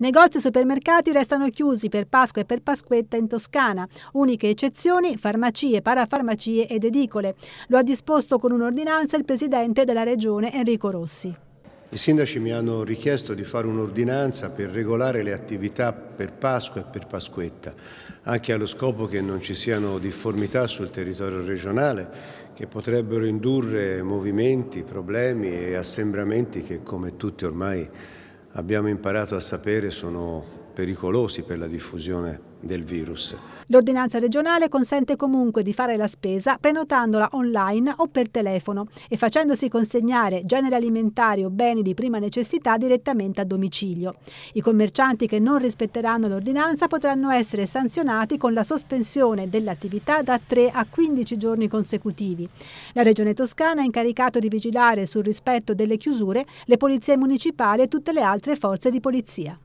Negozi e supermercati restano chiusi per Pasqua e per Pasquetta in Toscana, uniche eccezioni farmacie, parafarmacie ed edicole. Lo ha disposto con un'ordinanza il presidente della regione Enrico Rossi. I sindaci mi hanno richiesto di fare un'ordinanza per regolare le attività per Pasqua e per Pasquetta, anche allo scopo che non ci siano difformità sul territorio regionale che potrebbero indurre movimenti, problemi e assembramenti che come tutti ormai abbiamo imparato a sapere sono pericolosi per la diffusione del virus. L'ordinanza regionale consente comunque di fare la spesa prenotandola online o per telefono e facendosi consegnare generi alimentari o beni di prima necessità direttamente a domicilio. I commercianti che non rispetteranno l'ordinanza potranno essere sanzionati con la sospensione dell'attività da 3 a 15 giorni consecutivi. La Regione Toscana ha incaricato di vigilare sul rispetto delle chiusure le polizie municipali e tutte le altre forze di polizia.